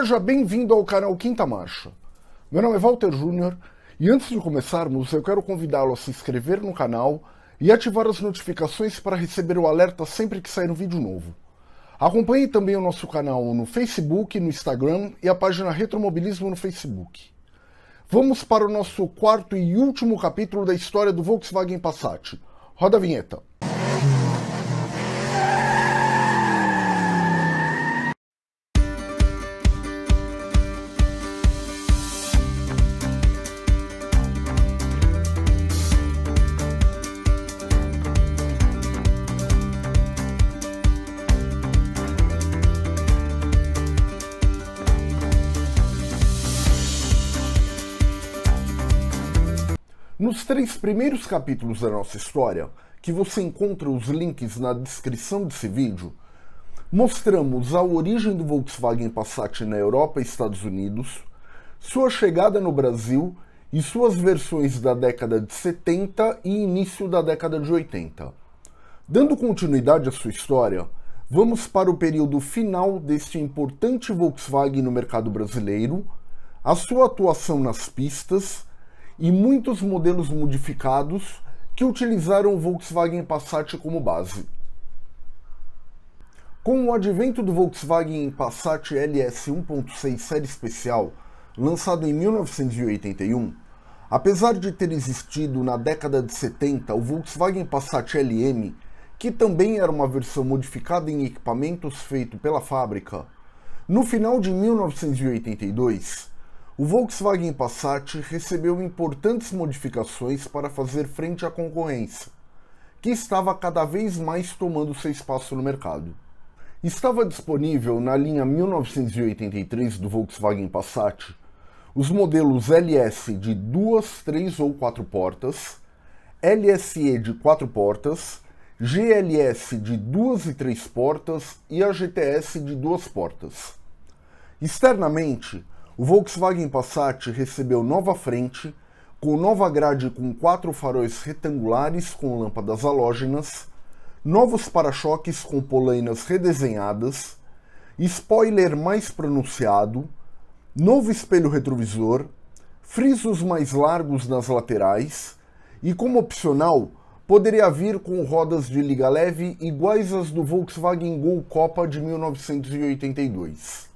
Seja bem-vindo ao canal Quinta Marcha. Meu nome é Walter Júnior e antes de começarmos, eu quero convidá-lo a se inscrever no canal e ativar as notificações para receber o alerta sempre que sair um vídeo novo. Acompanhe também o nosso canal no Facebook, no Instagram e a página Retromobilismo no Facebook. Vamos para o nosso quarto e último capítulo da história do Volkswagen Passat. Roda a vinheta. Nos três primeiros capítulos da nossa história, que você encontra os links na descrição desse vídeo, mostramos a origem do Volkswagen Passat na Europa e Estados Unidos, sua chegada no Brasil e suas versões da década de 70 e início da década de 80. Dando continuidade à sua história, vamos para o período final deste importante Volkswagen no mercado brasileiro, a sua atuação nas pistas e muitos modelos modificados que utilizaram o Volkswagen Passat como base. Com o advento do Volkswagen Passat LS 1.6 série especial, lançado em 1981, apesar de ter existido na década de 70 o Volkswagen Passat LM, que também era uma versão modificada em equipamentos feito pela fábrica, no final de 1982, o Volkswagen Passat recebeu importantes modificações para fazer frente à concorrência, que estava cada vez mais tomando seu espaço no mercado. Estava disponível na linha 1983 do Volkswagen Passat os modelos LS de duas, três ou quatro portas, LSE de quatro portas, GLS de duas e três portas e a GTS de duas portas. Externamente, o Volkswagen Passat recebeu nova frente, com nova grade com quatro faróis retangulares com lâmpadas halógenas, novos para-choques com polainas redesenhadas, spoiler mais pronunciado, novo espelho retrovisor, frisos mais largos nas laterais e, como opcional, poderia vir com rodas de liga leve iguais às do Volkswagen Gol Copa de 1982.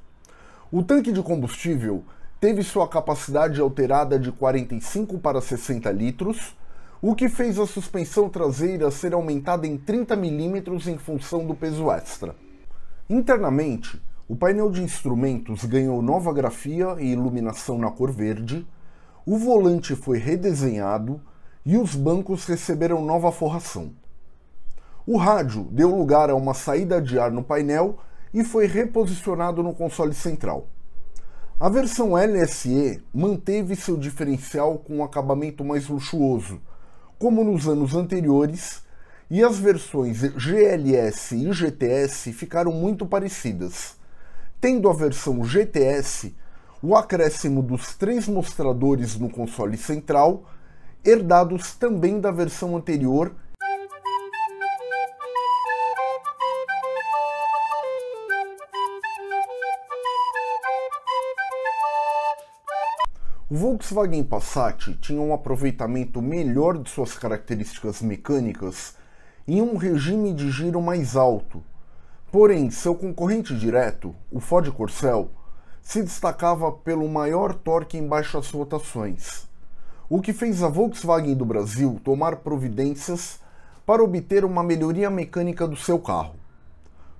O tanque de combustível teve sua capacidade alterada de 45 para 60 litros, o que fez a suspensão traseira ser aumentada em 30 milímetros em função do peso extra. Internamente, o painel de instrumentos ganhou nova grafia e iluminação na cor verde, o volante foi redesenhado e os bancos receberam nova forração. O rádio deu lugar a uma saída de ar no painel e foi reposicionado no console central. A versão LSE manteve seu diferencial com um acabamento mais luxuoso, como nos anos anteriores, e as versões GLS e GTS ficaram muito parecidas, tendo a versão GTS o acréscimo dos três mostradores no console central, herdados também da versão anterior O Volkswagen Passat tinha um aproveitamento melhor de suas características mecânicas em um regime de giro mais alto. Porém, seu concorrente direto, o Ford Corcel, se destacava pelo maior torque em baixas rotações, o que fez a Volkswagen do Brasil tomar providências para obter uma melhoria mecânica do seu carro.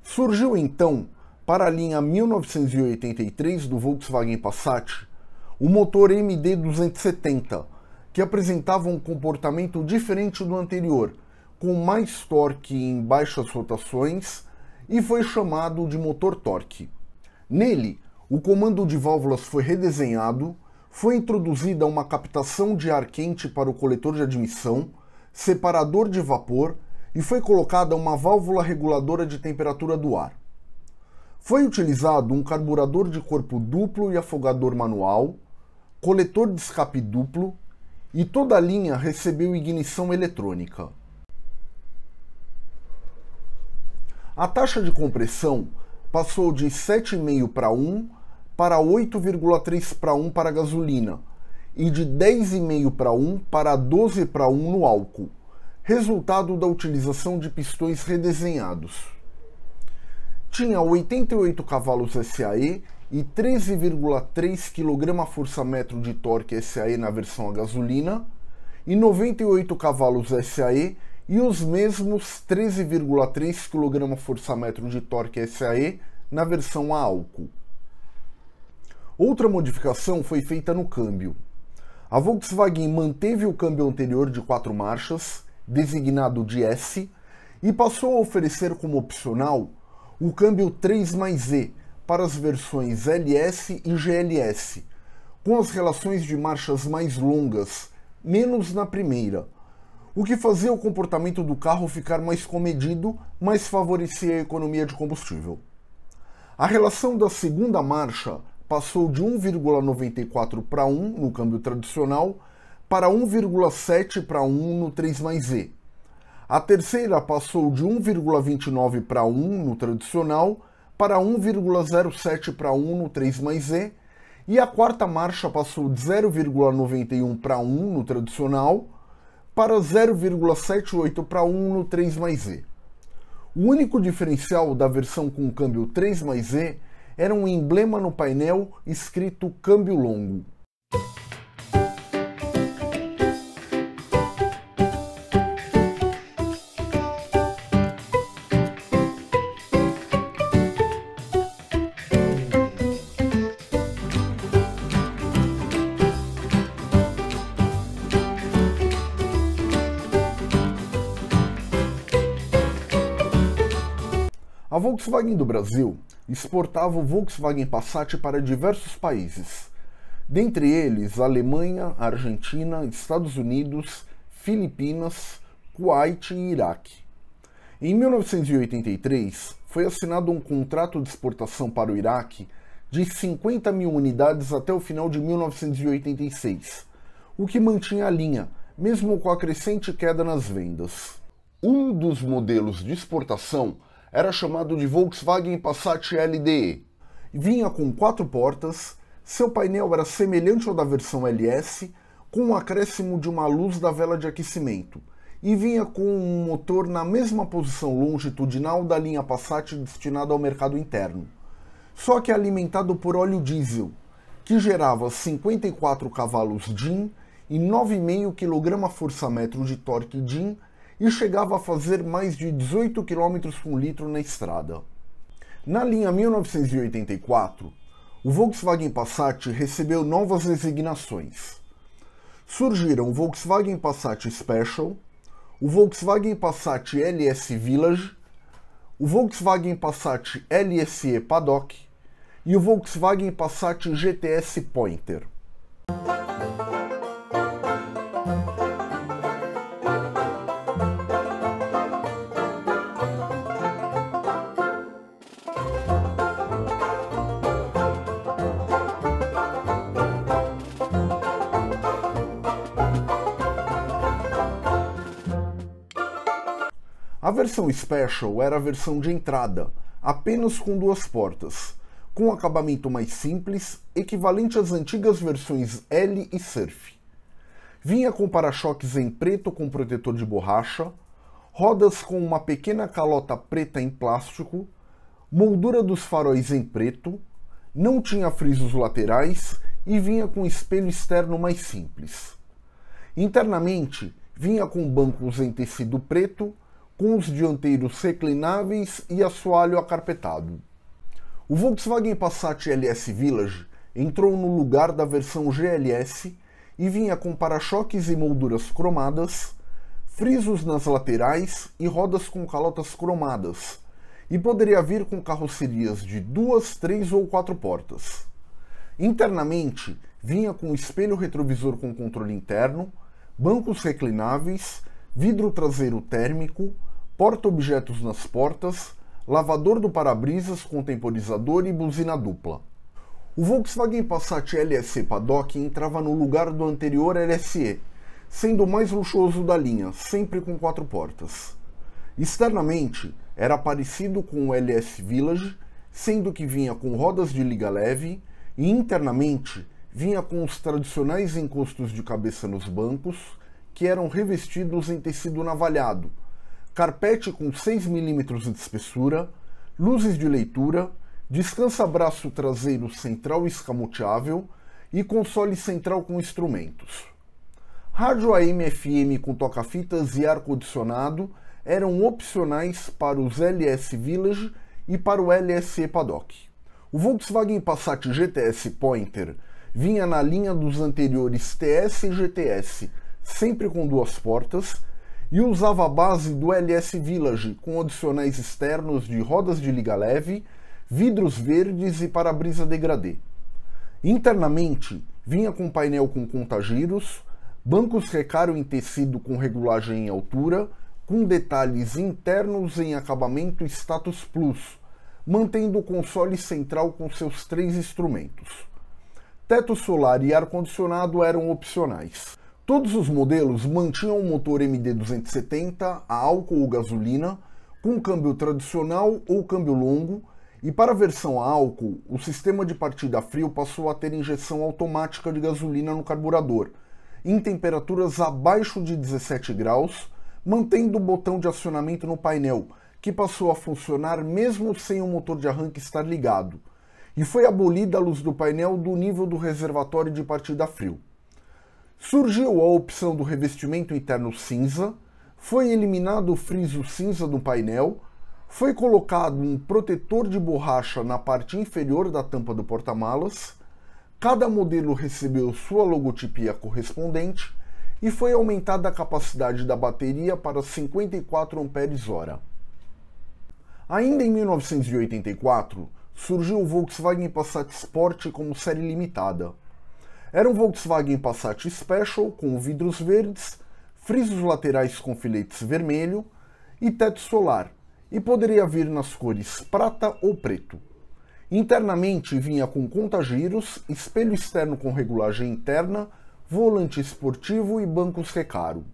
Surgiu então, para a linha 1983 do Volkswagen Passat, o motor MD270, que apresentava um comportamento diferente do anterior, com mais torque em baixas rotações e foi chamado de motor torque. Nele, o comando de válvulas foi redesenhado, foi introduzida uma captação de ar quente para o coletor de admissão, separador de vapor e foi colocada uma válvula reguladora de temperatura do ar. Foi utilizado um carburador de corpo duplo e afogador manual, coletor de escape duplo e toda a linha recebeu ignição eletrônica. A taxa de compressão passou de 7,5 para 1 para 8,3 para 1 para a gasolina e de 10,5 para 1 para 12 para 1 no álcool, resultado da utilização de pistões redesenhados tinha 88 cavalos SAE e 13,3 kgfm de torque SAE na versão a gasolina e 98 cavalos SAE e os mesmos 13,3 kgfm de torque SAE na versão a álcool. Outra modificação foi feita no câmbio. A Volkswagen manteve o câmbio anterior de quatro marchas, designado de S, e passou a oferecer como opcional o câmbio 3 mais E para as versões LS e GLS, com as relações de marchas mais longas, menos na primeira, o que fazia o comportamento do carro ficar mais comedido, mas favorecia a economia de combustível. A relação da segunda marcha passou de 1,94 para 1 no câmbio tradicional para 1,7 para 1 no 3 mais E, a terceira passou de 1,29 para 1 no tradicional para 1,07 para 1 no 3 mais E. E a quarta marcha passou de 0,91 para 1 no tradicional para 0,78 para 1 no 3 mais E. O único diferencial da versão com câmbio 3 mais E era um emblema no painel escrito câmbio longo. Volkswagen do Brasil exportava o Volkswagen Passat para diversos países, dentre eles Alemanha, Argentina, Estados Unidos, Filipinas, Kuwait e Iraque. Em 1983, foi assinado um contrato de exportação para o Iraque de 50 mil unidades até o final de 1986, o que mantinha a linha, mesmo com a crescente queda nas vendas. Um dos modelos de exportação era chamado de Volkswagen Passat LDE. Vinha com quatro portas, seu painel era semelhante ao da versão LS, com o um acréscimo de uma luz da vela de aquecimento, e vinha com um motor na mesma posição longitudinal da linha Passat destinada ao mercado interno, só que alimentado por óleo diesel, que gerava 54 cavalos DIN e 9,5 kgfm de torque DIN e chegava a fazer mais de 18 km por litro na estrada. Na linha 1984, o Volkswagen Passat recebeu novas designações. Surgiram o Volkswagen Passat Special, o Volkswagen Passat LS Village, o Volkswagen Passat LSE Paddock e o Volkswagen Passat GTS Pointer. versão Special era a versão de entrada, apenas com duas portas, com acabamento mais simples, equivalente às antigas versões L e Surf. Vinha com para-choques em preto com protetor de borracha, rodas com uma pequena calota preta em plástico, moldura dos faróis em preto, não tinha frisos laterais e vinha com espelho externo mais simples. Internamente, vinha com bancos em tecido preto com os dianteiros reclináveis e assoalho acarpetado. O Volkswagen Passat LS Village entrou no lugar da versão GLS e vinha com para-choques e molduras cromadas, frisos nas laterais e rodas com calotas cromadas, e poderia vir com carrocerias de duas, três ou quatro portas. Internamente, vinha com espelho retrovisor com controle interno, bancos reclináveis, vidro traseiro térmico, porta-objetos nas portas, lavador do para-brisas com temporizador e buzina dupla. O Volkswagen Passat LSE Paddock entrava no lugar do anterior LSE, sendo o mais luxuoso da linha, sempre com quatro portas. Externamente, era parecido com o LS Village, sendo que vinha com rodas de liga leve e internamente vinha com os tradicionais encostos de cabeça nos bancos, que eram revestidos em tecido navalhado, carpete com 6 milímetros de espessura, luzes de leitura, descansa-braço traseiro central escamoteável e console central com instrumentos. Rádio AM/FM com toca-fitas e ar-condicionado eram opcionais para os LS Village e para o LSE Paddock. O Volkswagen Passat GTS Pointer vinha na linha dos anteriores TS e GTS, sempre com duas portas e usava a base do LS Village com adicionais externos de rodas de liga leve, vidros verdes e para-brisa degradê. Internamente, vinha com painel com contagiros, bancos recaro em tecido com regulagem em altura, com detalhes internos em acabamento status plus, mantendo o console central com seus três instrumentos. Teto solar e ar-condicionado eram opcionais. Todos os modelos mantinham o motor MD270 a álcool ou gasolina, com câmbio tradicional ou câmbio longo, e para a versão a álcool, o sistema de partida a frio passou a ter injeção automática de gasolina no carburador, em temperaturas abaixo de 17 graus, mantendo o botão de acionamento no painel, que passou a funcionar mesmo sem o motor de arranque estar ligado, e foi abolida a luz do painel do nível do reservatório de partida a frio. Surgiu a opção do revestimento interno cinza, foi eliminado o friso cinza do painel, foi colocado um protetor de borracha na parte inferior da tampa do porta-malas, cada modelo recebeu sua logotipia correspondente e foi aumentada a capacidade da bateria para 54 Ah. Ainda em 1984, surgiu o Volkswagen Passat Sport como série limitada. Era um Volkswagen Passat Special com vidros verdes, frisos laterais com filetes vermelho e teto solar, e poderia vir nas cores prata ou preto. Internamente vinha com conta-giros, espelho externo com regulagem interna, volante esportivo e bancos secaro.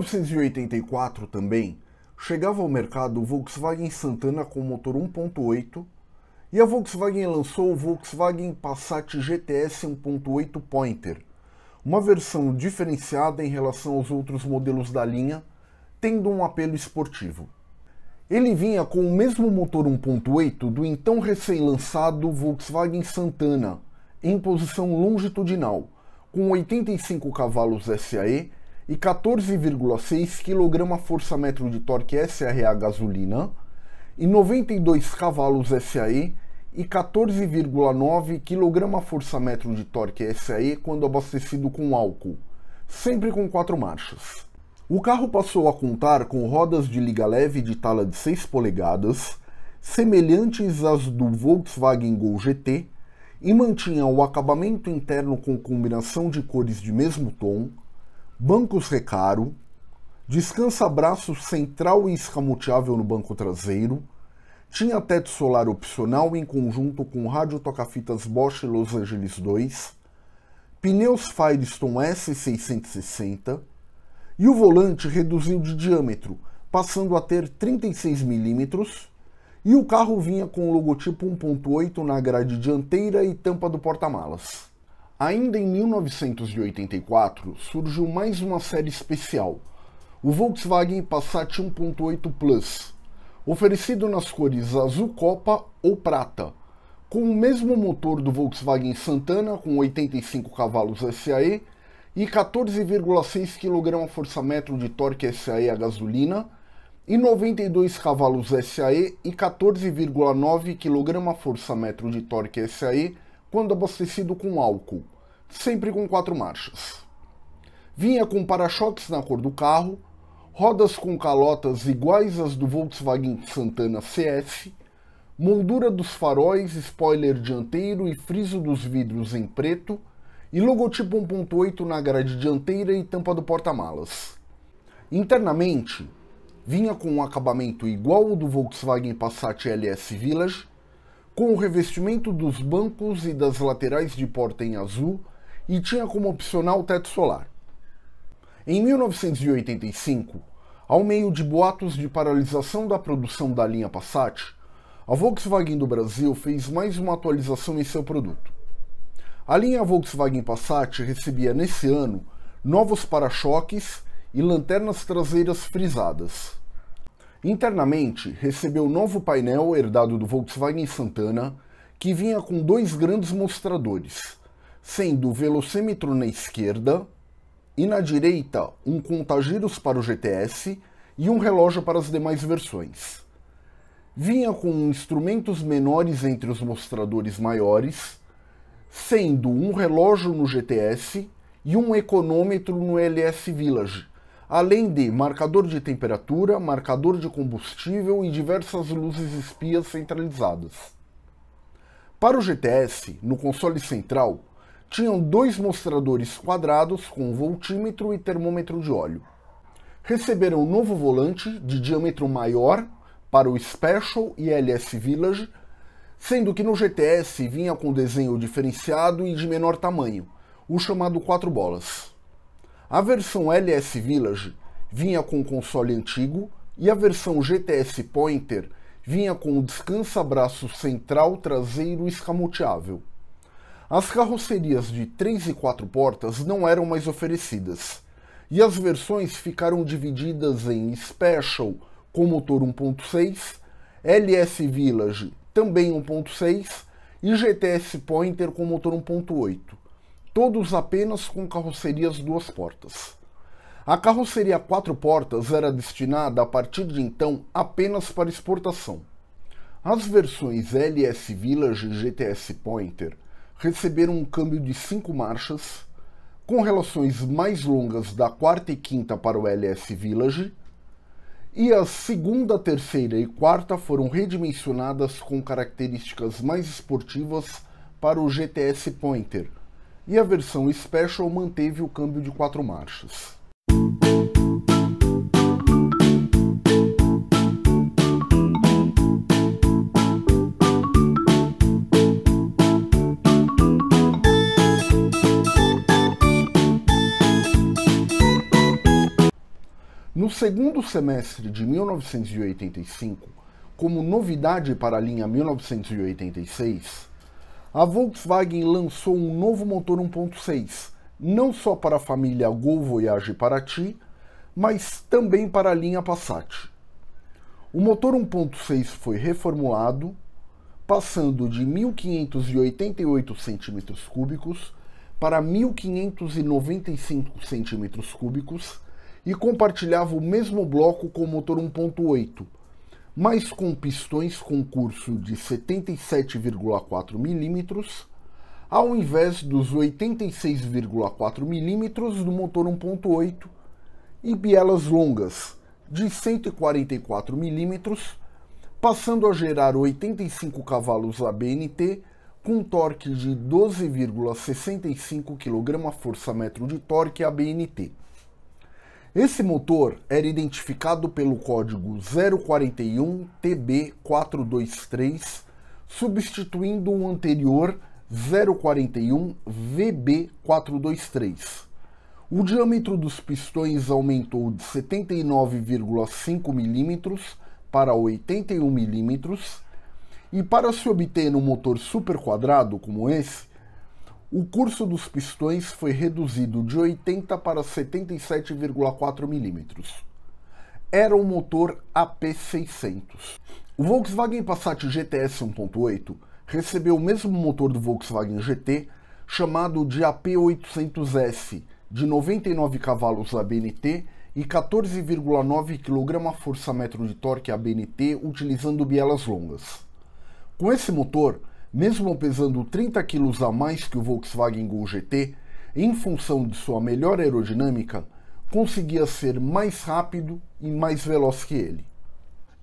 1984 também, chegava ao mercado o Volkswagen Santana com motor 1.8 e a Volkswagen lançou o Volkswagen Passat GTS 1.8 Pointer, uma versão diferenciada em relação aos outros modelos da linha, tendo um apelo esportivo. Ele vinha com o mesmo motor 1.8 do então recém-lançado Volkswagen Santana, em posição longitudinal, com 85 cavalos SAE e 14,6 kgfm de torque SRA gasolina e 92 cavalos SAE e 14,9 kgfm de torque SAE quando abastecido com álcool, sempre com quatro marchas. O carro passou a contar com rodas de liga leve de tala de 6 polegadas, semelhantes às do Volkswagen Gol GT, e mantinha o acabamento interno com combinação de cores de mesmo tom, bancos recaro, descansa-braço central e escamoteável no banco traseiro, tinha teto solar opcional em conjunto com rádio toca-fitas Bosch Los Angeles 2, pneus Firestone S660 e o volante reduziu de diâmetro, passando a ter 36 mm, e o carro vinha com o logotipo 1.8 na grade dianteira e tampa do porta-malas. Ainda em 1984, surgiu mais uma série especial, o Volkswagen Passat 1.8 Plus, oferecido nas cores azul copa ou prata, com o mesmo motor do Volkswagen Santana com 85 cavalos SAE e 14,6 kgfm de torque SAE a gasolina e 92 cavalos SAE e 14,9 kgfm de torque SAE quando abastecido com álcool, sempre com quatro marchas. Vinha com para-choques na cor do carro, rodas com calotas iguais às do Volkswagen Santana CS, moldura dos faróis, spoiler dianteiro e friso dos vidros em preto e logotipo 1.8 na grade dianteira e tampa do porta-malas. Internamente, vinha com um acabamento igual ao do Volkswagen Passat LS Village, com o revestimento dos bancos e das laterais de porta em azul e tinha como opcional teto solar. Em 1985, ao meio de boatos de paralisação da produção da linha Passat, a Volkswagen do Brasil fez mais uma atualização em seu produto. A linha Volkswagen Passat recebia nesse ano novos para-choques e lanternas traseiras frisadas. Internamente, recebeu o novo painel herdado do Volkswagen Santana, que vinha com dois grandes mostradores, sendo o velocímetro na esquerda e na direita um contagiros para o GTS e um relógio para as demais versões. Vinha com instrumentos menores entre os mostradores maiores, sendo um relógio no GTS e um econômetro no LS Village, além de marcador de temperatura, marcador de combustível e diversas luzes espias centralizadas. Para o GTS, no console central, tinham dois mostradores quadrados com voltímetro e termômetro de óleo. Receberam um novo volante de diâmetro maior para o Special e LS Village, sendo que no GTS vinha com desenho diferenciado e de menor tamanho, o chamado 4 bolas. A versão LS Village vinha com o console antigo e a versão GTS Pointer vinha com o descansa-braço central traseiro escamoteável. As carrocerias de 3 e 4 portas não eram mais oferecidas, e as versões ficaram divididas em Special com motor 1.6, LS Village também 1.6 e GTS Pointer com motor 1.8 todos apenas com carrocerias duas portas. A carroceria quatro portas era destinada a partir de então apenas para exportação. As versões LS Village e GTS Pointer receberam um câmbio de cinco marchas, com relações mais longas da quarta e quinta para o LS Village, e a segunda, terceira e quarta foram redimensionadas com características mais esportivas para o GTS Pointer, e a versão Special manteve o câmbio de quatro marchas. No segundo semestre de 1985, como novidade para a linha 1986, a Volkswagen lançou um novo motor 1.6, não só para a família Gol Voyage e Paraty, mas também para a linha Passat. O motor 1.6 foi reformulado, passando de 1.588 cm3 para 1.595 cm3 e compartilhava o mesmo bloco com o motor 1.8 mas com pistões com curso de 77,4 milímetros, ao invés dos 86,4 milímetros do motor 1.8 e bielas longas de 144 milímetros, passando a gerar 85 cavalos ABNT com torque de 12,65 kgfm de torque ABNT. Esse motor era identificado pelo código 041 TB423, substituindo o anterior 041 VB423. O diâmetro dos pistões aumentou de 79,5 mm para 81 mm, e para se obter um motor super quadrado como esse, o curso dos pistões foi reduzido de 80 para 77,4 milímetros. Era um motor AP600. O Volkswagen Passat GTS 1.8 recebeu o mesmo motor do Volkswagen GT, chamado de AP800S, de 99 cavalos ABNT e 14,9 kgfm de torque ABNT utilizando bielas longas. Com esse motor, mesmo pesando 30 quilos a mais que o Volkswagen Gol GT, em função de sua melhor aerodinâmica, conseguia ser mais rápido e mais veloz que ele.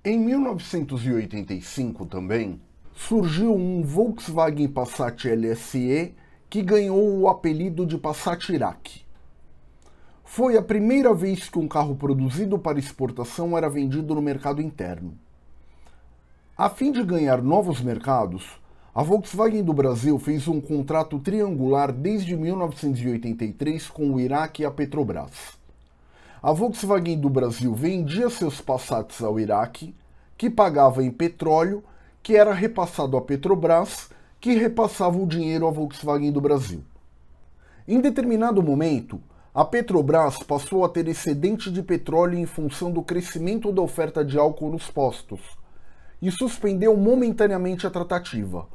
Em 1985 também, surgiu um Volkswagen Passat LSE que ganhou o apelido de Passat Iraque. Foi a primeira vez que um carro produzido para exportação era vendido no mercado interno. A fim de ganhar novos mercados, a Volkswagen do Brasil fez um contrato triangular desde 1983 com o Iraque e a Petrobras. A Volkswagen do Brasil vendia seus Passats ao Iraque, que pagava em petróleo, que era repassado à Petrobras, que repassava o dinheiro à Volkswagen do Brasil. Em determinado momento, a Petrobras passou a ter excedente de petróleo em função do crescimento da oferta de álcool nos postos e suspendeu momentaneamente a tratativa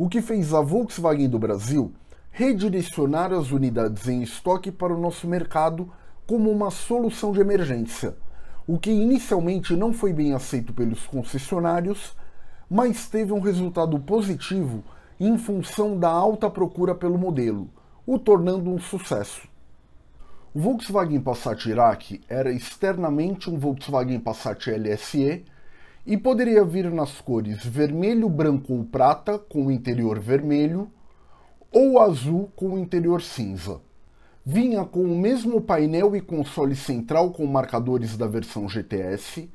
o que fez a Volkswagen do Brasil redirecionar as unidades em estoque para o nosso mercado como uma solução de emergência, o que inicialmente não foi bem aceito pelos concessionários, mas teve um resultado positivo em função da alta procura pelo modelo, o tornando um sucesso. O Volkswagen Passat Iraque era externamente um Volkswagen Passat LSE e poderia vir nas cores vermelho, branco ou prata, com o interior vermelho, ou azul com o interior cinza. Vinha com o mesmo painel e console central com marcadores da versão GTS,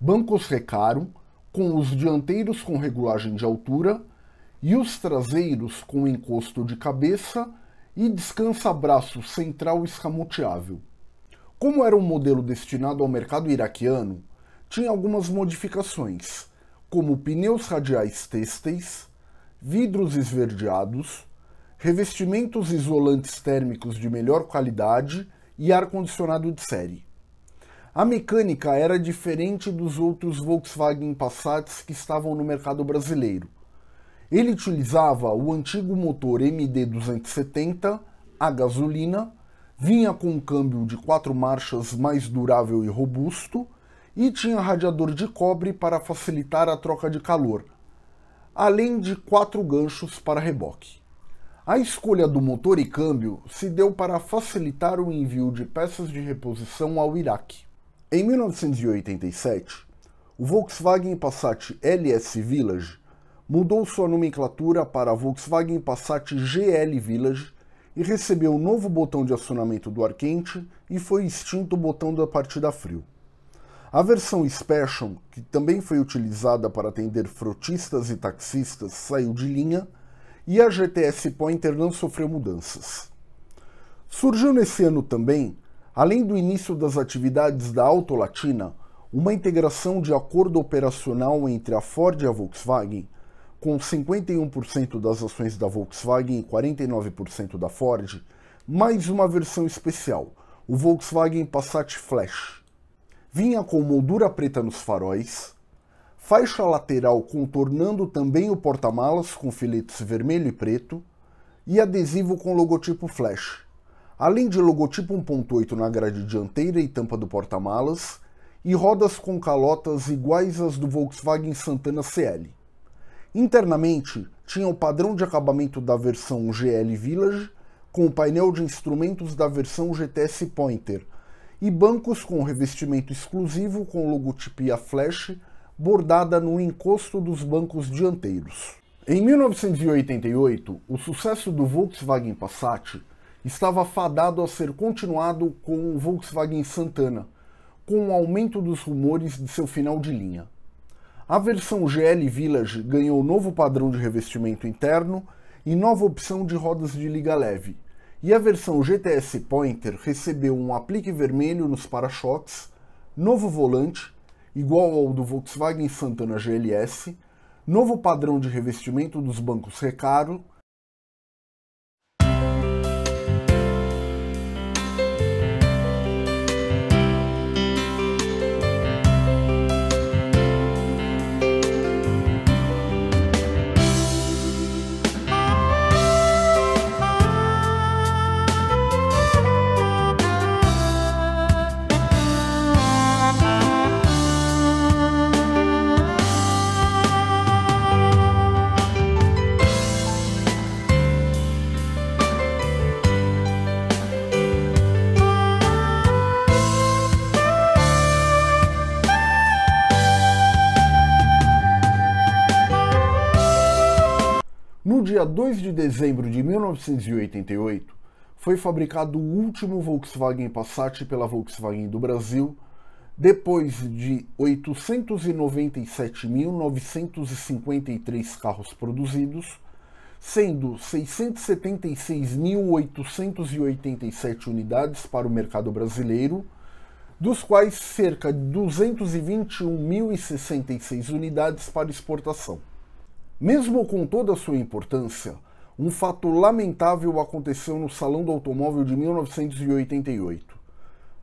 bancos Recaro, com os dianteiros com regulagem de altura e os traseiros com encosto de cabeça e descansa-braço central escamoteável. Como era um modelo destinado ao mercado iraquiano, tinha algumas modificações, como pneus radiais têxteis, vidros esverdeados, revestimentos isolantes térmicos de melhor qualidade e ar-condicionado de série. A mecânica era diferente dos outros Volkswagen Passats que estavam no mercado brasileiro. Ele utilizava o antigo motor MD270 a gasolina, vinha com um câmbio de quatro marchas mais durável e robusto e tinha radiador de cobre para facilitar a troca de calor, além de quatro ganchos para reboque. A escolha do motor e câmbio se deu para facilitar o envio de peças de reposição ao Iraque. Em 1987, o Volkswagen Passat LS Village mudou sua nomenclatura para Volkswagen Passat GL Village e recebeu um novo botão de acionamento do ar quente e foi extinto o botão da partida frio. A versão Special, que também foi utilizada para atender frotistas e taxistas, saiu de linha e a GTS Pointer não sofreu mudanças. Surgiu nesse ano também, além do início das atividades da Auto Latina, uma integração de acordo operacional entre a Ford e a Volkswagen, com 51% das ações da Volkswagen e 49% da Ford, mais uma versão especial, o Volkswagen Passat Flash vinha com moldura preta nos faróis, faixa lateral contornando também o porta-malas com filetes vermelho e preto e adesivo com logotipo flash, além de logotipo 1.8 na grade dianteira e tampa do porta-malas e rodas com calotas iguais às do Volkswagen Santana CL. Internamente, tinha o padrão de acabamento da versão GL Village com o painel de instrumentos da versão GTS Pointer, e bancos com revestimento exclusivo com logotipia flash bordada no encosto dos bancos dianteiros. Em 1988, o sucesso do Volkswagen Passat estava fadado a ser continuado com o Volkswagen Santana, com o aumento dos rumores de seu final de linha. A versão GL Village ganhou novo padrão de revestimento interno e nova opção de rodas de liga leve, e a versão GTS Pointer recebeu um aplique vermelho nos para-choques, novo volante, igual ao do Volkswagen Santana GLS, novo padrão de revestimento dos bancos Recaro dia 2 de dezembro de 1988, foi fabricado o último Volkswagen Passat pela Volkswagen do Brasil, depois de 897.953 carros produzidos, sendo 676.887 unidades para o mercado brasileiro, dos quais cerca de 221.066 unidades para exportação. Mesmo com toda a sua importância, um fato lamentável aconteceu no Salão do Automóvel de 1988.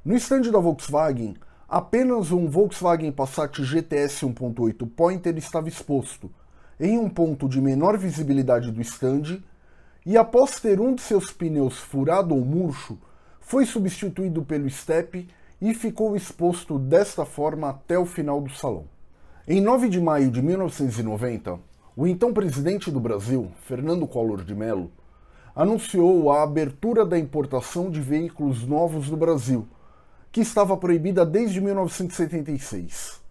No estande da Volkswagen, apenas um Volkswagen Passat GTS 1.8 Pointer estava exposto, em um ponto de menor visibilidade do estande, e após ter um de seus pneus furado ou murcho, foi substituído pelo Step e ficou exposto desta forma até o final do salão. Em 9 de maio de 1990, o então presidente do Brasil, Fernando Collor de Mello, anunciou a abertura da importação de veículos novos no Brasil, que estava proibida desde 1976.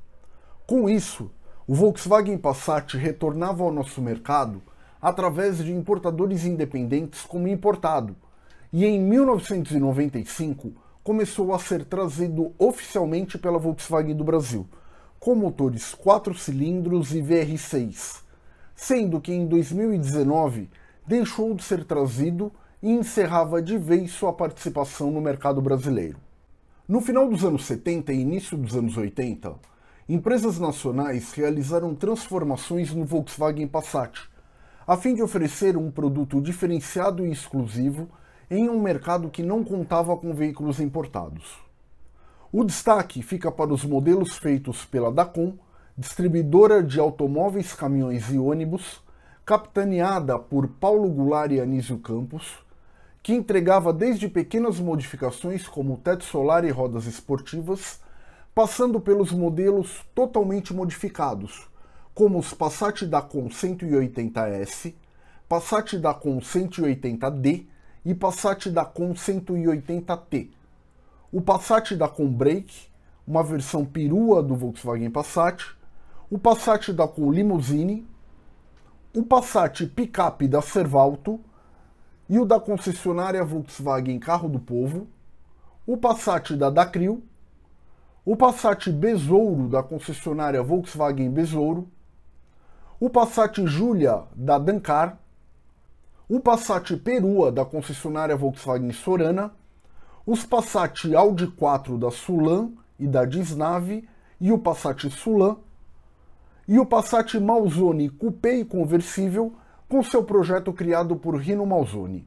Com isso, o Volkswagen Passat retornava ao nosso mercado através de importadores independentes como importado, e em 1995 começou a ser trazido oficialmente pela Volkswagen do Brasil, com motores 4 cilindros e VR6 sendo que em 2019 deixou de ser trazido e encerrava de vez sua participação no mercado brasileiro. No final dos anos 70 e início dos anos 80, empresas nacionais realizaram transformações no Volkswagen Passat, a fim de oferecer um produto diferenciado e exclusivo em um mercado que não contava com veículos importados. O destaque fica para os modelos feitos pela Dacom distribuidora de automóveis, caminhões e ônibus, capitaneada por Paulo Goulart e Anísio Campos, que entregava desde pequenas modificações como teto solar e rodas esportivas, passando pelos modelos totalmente modificados, como os Passat Dacom 180S, Passat Dacom 180D e Passat Dacom 180T. O Passat Dacom Break, uma versão perua do Volkswagen Passat, o Passat da com Limousine, o Passat Picap da Servalto e o da concessionária Volkswagen Carro do Povo, o Passat da Dacril, o Passat Besouro da concessionária Volkswagen Besouro, o Passat Julia da Dancar, o Passat Perua da concessionária Volkswagen Sorana, os Passat Audi 4 da Sulan e da Disnave e o Passat Sulan e o Passat Malzone Coupé e conversível com seu projeto criado por Rino Malzone.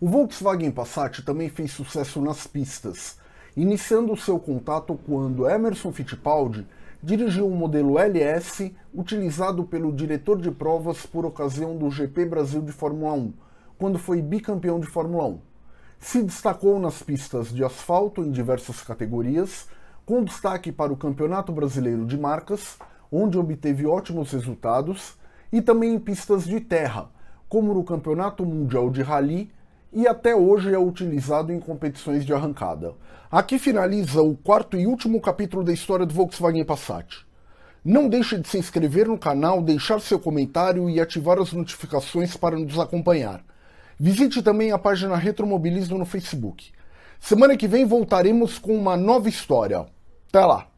O Volkswagen Passat também fez sucesso nas pistas, iniciando seu contato quando Emerson Fittipaldi dirigiu um modelo LS utilizado pelo diretor de provas por ocasião do GP Brasil de Fórmula 1, quando foi bicampeão de Fórmula 1. Se destacou nas pistas de asfalto em diversas categorias, com destaque para o Campeonato Brasileiro de Marcas, onde obteve ótimos resultados, e também em pistas de terra, como no Campeonato Mundial de Rally, e até hoje é utilizado em competições de arrancada. Aqui finaliza o quarto e último capítulo da história do Volkswagen Passat. Não deixe de se inscrever no canal, deixar seu comentário e ativar as notificações para nos acompanhar. Visite também a página Retromobilismo no Facebook. Semana que vem voltaremos com uma nova história. Até lá!